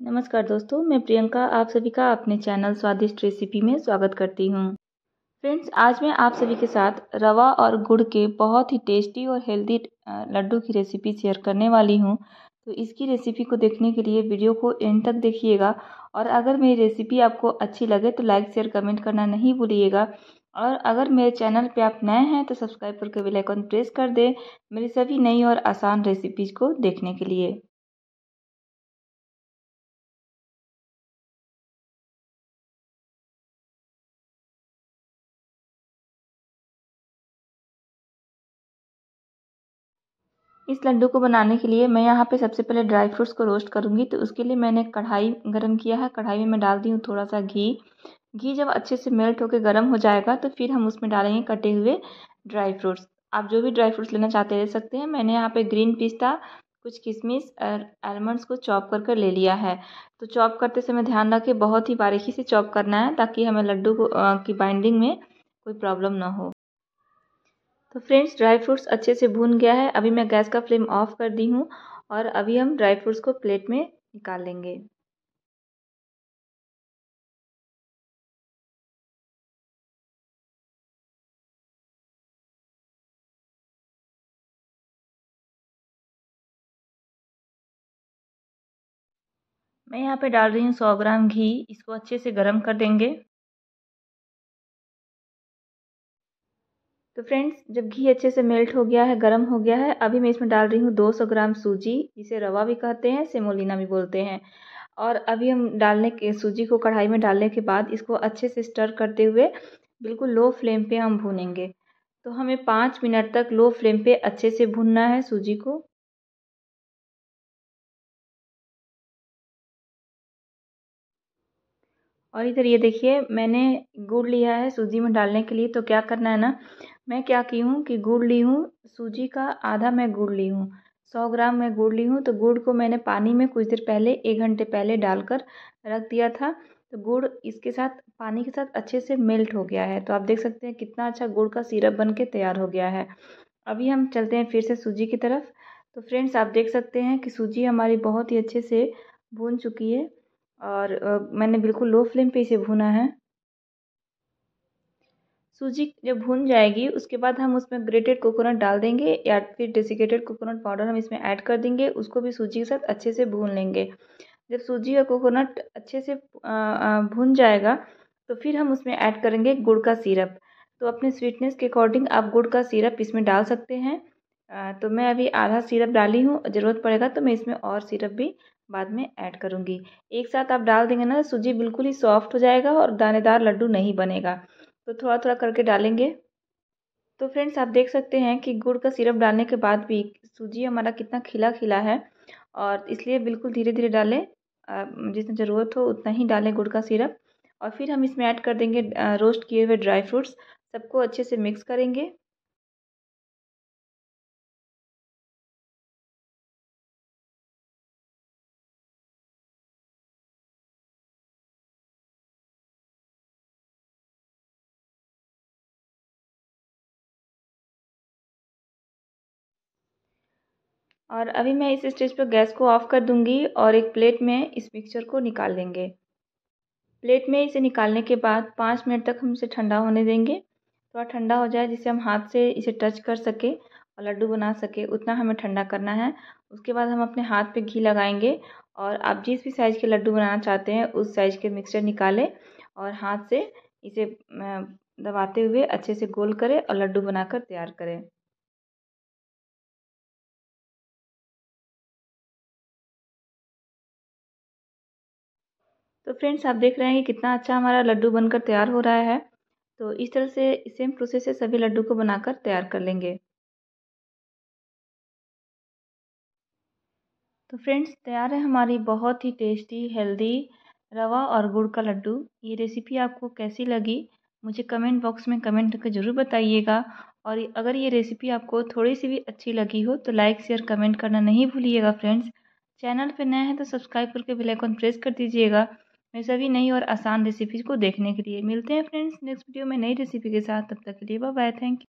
नमस्कार दोस्तों मैं प्रियंका आप सभी का अपने चैनल स्वादिष्ट रेसिपी में स्वागत करती हूँ फ्रेंड्स आज मैं आप सभी के साथ रवा और गुड़ के बहुत ही टेस्टी और हेल्दी लड्डू की रेसिपी शेयर करने वाली हूँ तो इसकी रेसिपी को देखने के लिए वीडियो को एंड तक देखिएगा और अगर मेरी रेसिपी आपको अच्छी लगे तो लाइक शेयर कमेंट करना नहीं भूलिएगा और अगर मेरे चैनल पर आप नए हैं तो सब्सक्राइब करके बेलाइकॉन प्रेस कर दें मेरी सभी नई और आसान रेसिपीज़ को देखने के लिए इस लड्डू को बनाने के लिए मैं यहाँ पे सबसे पहले ड्राई फ्रूट्स को रोस्ट करूँगी तो उसके लिए मैंने कढ़ाई गर्म किया है कढ़ाई में मैं डाल दी हूँ थोड़ा सा घी घी जब अच्छे से मेल्ट होकर गर्म हो जाएगा तो फिर हम उसमें डालेंगे कटे हुए ड्राई फ्रूट्स आप जो भी ड्राई फ्रूट्स लेना चाहते ले सकते हैं मैंने यहाँ पे ग्रीन पिस्ता कुछ किशमिश और आलमंड्स को चॉप कर कर ले लिया है तो चॉप करते समय ध्यान रखें बहुत ही बारीकी से चॉप करना है ताकि हमें लड्डू को की बाइंडिंग में कोई प्रॉब्लम ना हो तो फ्रेंड्स ड्राई फ्रूट्स अच्छे से भून गया है अभी मैं गैस का फ्लेम ऑफ कर दी हूँ और अभी हम ड्राई फ्रूट्स को प्लेट में निकाल लेंगे मैं यहाँ पे डाल रही हूँ सौ ग्राम घी इसको अच्छे से गर्म कर देंगे तो फ्रेंड्स जब घी अच्छे से मेल्ट हो गया है गर्म हो गया है अभी मैं इसमें डाल रही हूँ 200 ग्राम सूजी जिसे रवा भी कहते हैं सेमोलिना भी बोलते हैं और अभी हम डालने के सूजी को कढ़ाई में डालने के बाद इसको अच्छे से स्टर करते हुए बिल्कुल लो फ्लेम पे हम भूनेंगे तो हमें पाँच मिनट तक लो फ्लेम पे अच्छे से भूनना है सूजी को और इधर ये देखिए मैंने गुड़ लिया है सूजी में डालने के लिए तो क्या करना है ना मैं क्या की हूँ कि गुड़ ली हूँ सूजी का आधा मैं गुड़ ली हूँ सौ ग्राम मैं गुड़ ली हूँ तो गुड़ को मैंने पानी में कुछ देर पहले एक घंटे पहले डालकर रख दिया था तो गुड़ इसके साथ पानी के साथ अच्छे से मेल्ट हो गया है तो आप देख सकते हैं कितना अच्छा गुड़ का सिरप बन के तैयार हो गया है अभी हम चलते हैं फिर से सूजी की तरफ तो फ्रेंड्स आप देख सकते हैं कि सूजी हमारी बहुत ही अच्छे से भून चुकी है और मैंने बिल्कुल लो फ्लेम पे इसे भुना है सूजी जब भुन जाएगी उसके बाद हम उसमें ग्रेटेड कोकोनट डाल देंगे या फिर डेसिकेटेड कोकोनट पाउडर हम इसमें ऐड कर देंगे उसको भी सूजी के साथ अच्छे से भून लेंगे जब सूजी और कोकोनट अच्छे से भुन जाएगा तो फिर हम उसमें ऐड करेंगे गुड़ का सिरप तो अपने स्वीटनेस के अकॉर्डिंग आप गुड़ का सिरप इसमें डाल सकते हैं तो मैं अभी आधा सिरप डाली हूँ ज़रूरत पड़ेगा तो मैं इसमें और सिरप भी बाद में ऐड करूँगी एक साथ आप डाल देंगे ना सूजी बिल्कुल ही सॉफ्ट हो जाएगा और दानेदार लड्डू नहीं बनेगा तो थोड़ा थोड़ा करके डालेंगे तो फ्रेंड्स आप देख सकते हैं कि गुड़ का सिरप डालने के बाद भी सूजी हमारा कितना खिला खिला है और इसलिए बिल्कुल धीरे धीरे डालें जितना ज़रूरत हो उतना ही डालें गुड़ का सिरप और फिर हम इसमें ऐड कर देंगे रोस्ट किए हुए ड्राई फ्रूट्स सबको अच्छे से मिक्स करेंगे और अभी मैं इस स्टेज पर गैस को ऑफ़ कर दूंगी और एक प्लेट में इस मिक्सचर को निकाल देंगे प्लेट में इसे निकालने के बाद पाँच मिनट तक हम इसे ठंडा होने देंगे थोड़ा ठंडा हो जाए जिससे हम हाथ से इसे टच कर सके और लड्डू बना सके उतना हमें ठंडा करना है उसके बाद हम अपने हाथ पे घी लगाएंगे और आप जिस भी साइज़ के लड्डू बनाना चाहते हैं उस साइज़ के मिक्सचर निकालें और हाथ से इसे दबाते हुए अच्छे से गोल करें और लड्डू बनाकर तैयार करें तो फ्रेंड्स आप देख रहे हैं कि कितना अच्छा हमारा लड्डू बनकर तैयार हो रहा है तो इस तरह से सेम प्रोसेस से सभी लड्डू को बनाकर तैयार कर लेंगे तो फ्रेंड्स तैयार है हमारी बहुत ही टेस्टी हेल्दी रवा और गुड़ का लड्डू ये रेसिपी आपको कैसी लगी मुझे कमेंट बॉक्स में कमेंट करके ज़रूर बताइएगा और अगर ये रेसिपी आपको थोड़ी सी भी अच्छी लगी हो तो लाइक शेयर कमेंट करना नहीं भूलिएगा फ्रेंड्स चैनल पर नया है तो सब्सक्राइब करके बेल प्रेस कर दीजिएगा मैं सभी नई और आसान रेसिपीज़ को देखने के लिए मिलते हैं फ्रेंड्स नेक्स्ट वीडियो में नई रेसिपी के साथ तब तक के लिए बाय थैंक यू